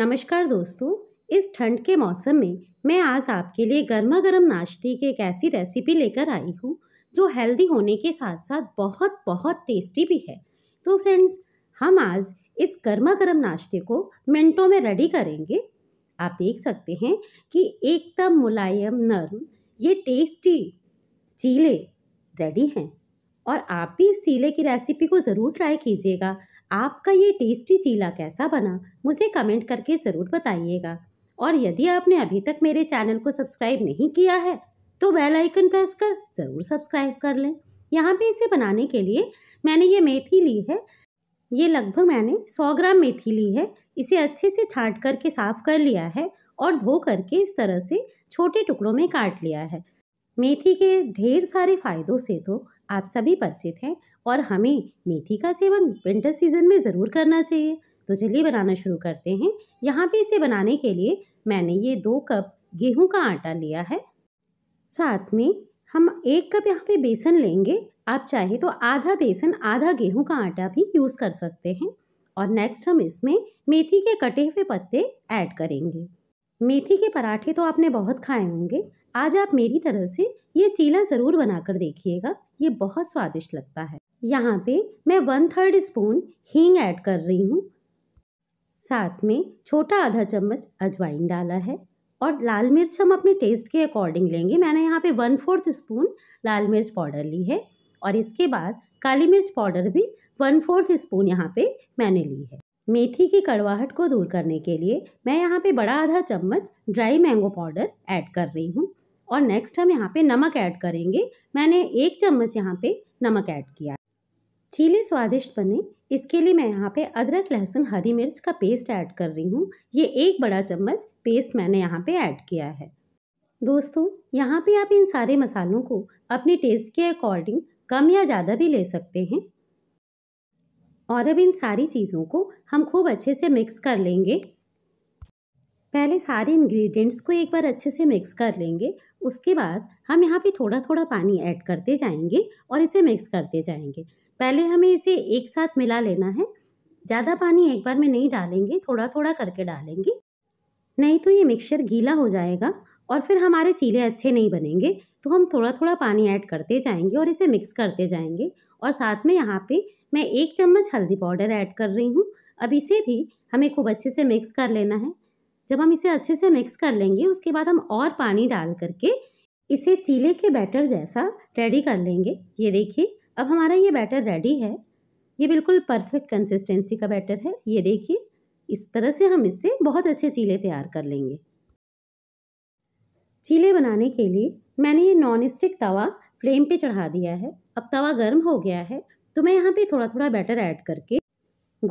नमस्कार दोस्तों इस ठंड के मौसम में मैं आज आपके लिए गर्मा गर्म नाश्ते की एक ऐसी रेसिपी लेकर आई हूँ जो हेल्दी होने के साथ साथ बहुत बहुत टेस्टी भी है तो फ्रेंड्स हम आज इस गर्मा गर्म नाश्ते को मिनटों में रेडी करेंगे आप देख सकते हैं कि एकदम मुलायम नरम ये टेस्टी चीले रेडी हैं और आप भी इस चीले की रेसिपी को ज़रूर ट्राई कीजिएगा आपका ये टेस्टी चीला कैसा बना मुझे कमेंट करके ज़रूर बताइएगा और यदि आपने अभी तक मेरे चैनल को सब्सक्राइब नहीं किया है तो बेल आइकन प्रेस कर ज़रूर सब्सक्राइब कर लें यहाँ पे इसे बनाने के लिए मैंने ये मेथी ली है ये लगभग मैंने 100 ग्राम मेथी ली है इसे अच्छे से छाँट करके साफ़ कर लिया है और धो करके इस तरह से छोटे टुकड़ों में काट लिया है मेथी के ढेर सारे फ़ायदों से तो आप सभी परिचित हैं और हमें मेथी का सेवन विंटर सीजन में ज़रूर करना चाहिए तो चलिए बनाना शुरू करते हैं यहाँ पे इसे बनाने के लिए मैंने ये दो कप गेहूं का आटा लिया है साथ में हम एक कप यहाँ पे बेसन लेंगे आप चाहे तो आधा बेसन आधा गेहूं का आटा भी यूज़ कर सकते हैं और नेक्स्ट हम इसमें मेथी के कटे हुए पत्ते ऐड करेंगे मेथी के पराठे तो आपने बहुत खाए होंगे आज आप मेरी तरह से ये चीला ज़रूर बनाकर देखिएगा ये बहुत स्वादिष्ट लगता है यहाँ पे मैं वन थर्ड स्पून हींग ऐड कर रही हूँ साथ में छोटा आधा चम्मच अजवाइन डाला है और लाल मिर्च हम अपने टेस्ट के अकॉर्डिंग लेंगे मैंने यहाँ पे वन फोर्थ स्पून लाल मिर्च पाउडर ली है और इसके बाद काली मिर्च पाउडर भी वन फोर्थ स्पून यहाँ पे मैंने ली है मेथी की कड़वाहट को दूर करने के लिए मैं यहाँ पे बड़ा आधा चम्मच ड्राई मैंगो पाउडर ऐड कर रही हूँ और नेक्स्ट हम यहाँ पे नमक ऐड करेंगे मैंने एक चम्मच यहाँ पे नमक ऐड किया चीले स्वादिष्ट बने इसके लिए मैं यहाँ पे अदरक लहसुन हरी मिर्च का पेस्ट ऐड कर रही हूँ ये एक बड़ा चम्मच पेस्ट मैंने यहाँ पे ऐड किया है दोस्तों यहाँ पे आप इन सारे मसालों को अपने टेस्ट के अकॉर्डिंग कम या ज़्यादा भी ले सकते हैं और अब इन सारी चीज़ों को हम खूब अच्छे से मिक्स कर लेंगे पहले सारे इंग्रेडिएंट्स को एक बार अच्छे से मिक्स कर लेंगे उसके बाद हम यहाँ पे थोड़ा थोड़ा पानी ऐड करते जाएंगे और इसे मिक्स करते जाएंगे पहले हमें इसे एक साथ मिला लेना है ज़्यादा पानी एक बार में नहीं डालेंगे थोड़ा थोड़ा करके डालेंगे नहीं तो ये मिक्सचर गीला हो जाएगा और फिर हमारे चीले अच्छे नहीं बनेंगे तो हम थोड़ा थोड़ा पानी ऐड करते जाएंगे और इसे मिक्स करते जाएंगे और साथ में यहाँ पे मैं एक चम्मच हल्दी पाउडर ऐड कर रही हूँ अब इसे भी हमें खूब अच्छे से मिक्स कर लेना है जब हम इसे अच्छे से मिक्स कर लेंगे उसके बाद हम और पानी डाल करके इसे चीले के बैटर जैसा रेडी कर लेंगे ये देखिए अब हमारा ये बैटर रेडी है ये बिल्कुल परफेक्ट कंसिस्टेंसी का बैटर है ये देखिए इस तरह से हम इससे बहुत अच्छे चीले तैयार कर लेंगे चीले बनाने के लिए मैंने ये नॉन स्टिक तवा फ्लेम पे चढ़ा दिया है अब तवा गर्म हो गया है तो मैं यहाँ पे थोड़ा थोड़ा बैटर ऐड करके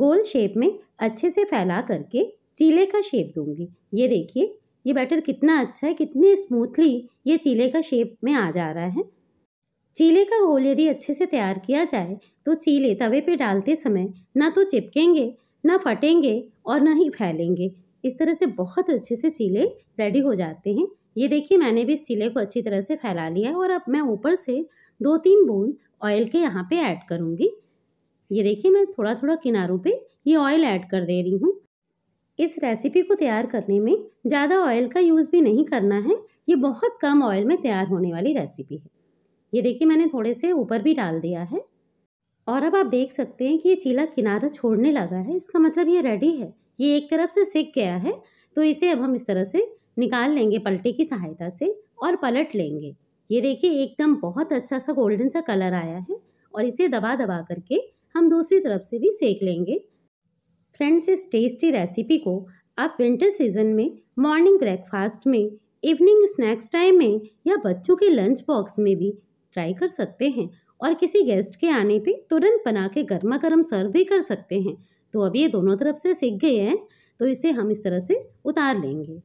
गोल शेप में अच्छे से फैला करके चीले का शेप दूंगी ये देखिए ये बैटर कितना अच्छा है कितने स्मूथली ये चीले का शेप में आ जा रहा है चीले का घोल यदि अच्छे से तैयार किया जाए तो चीले तवे पे डालते समय ना तो चिपकेंगे ना फटेंगे और ना ही फैलेंगे इस तरह से बहुत अच्छे से चीले रेडी हो जाते हैं ये देखिए मैंने भी इस चीले को अच्छी तरह से फैला लिया और अब मैं ऊपर से दो तीन बूंद ऑयल के यहाँ पे ऐड करूँगी ये देखिए मैं थोड़ा थोड़ा किनारों पे ये ऑयल ऐड कर दे रही हूँ इस रेसिपी को तैयार करने में ज़्यादा ऑयल का यूज़ भी नहीं करना है ये बहुत कम ऑयल में तैयार होने वाली रेसिपी है ये देखिए मैंने थोड़े से ऊपर भी डाल दिया है और अब आप देख सकते हैं कि ये चीला किनारा छोड़ने लगा है इसका मतलब ये रेडी है ये एक तरफ से सेक गया है तो इसे अब हम इस तरह से निकाल लेंगे पलटे की सहायता से और पलट लेंगे ये देखिए एकदम बहुत अच्छा सा गोल्डन सा कलर आया है और इसे दबा दबा करके हम दूसरी तरफ से भी सेक लेंगे फ्रेंड्स इस टेस्टी रेसिपी को आप विंटर सीजन में मॉर्निंग ब्रेकफास्ट में इवनिंग स्नैक्स टाइम में या बच्चों के लंच बॉक्स में भी ट्राई कर सकते हैं और किसी गेस्ट के आने पे तुरंत बना के गर्मा गर्म सर्व भी कर सकते हैं तो अब ये दोनों तरफ से सीख गए हैं तो इसे हम इस तरह से उतार लेंगे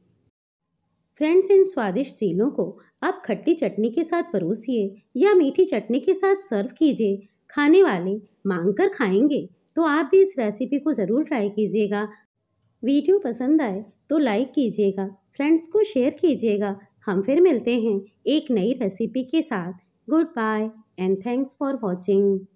फ्रेंड्स इन स्वादिष्ट चीलों को आप खट्टी चटनी के साथ परोसिए या मीठी चटनी के साथ सर्व कीजिए खाने वाले मांग कर खाएंगे तो आप भी इस रेसिपी को ज़रूर ट्राई कीजिएगा वीडियो पसंद आए तो लाइक कीजिएगा फ्रेंड्स को शेयर कीजिएगा हम फिर मिलते हैं एक नई रेसिपी के साथ good bye and thanks for watching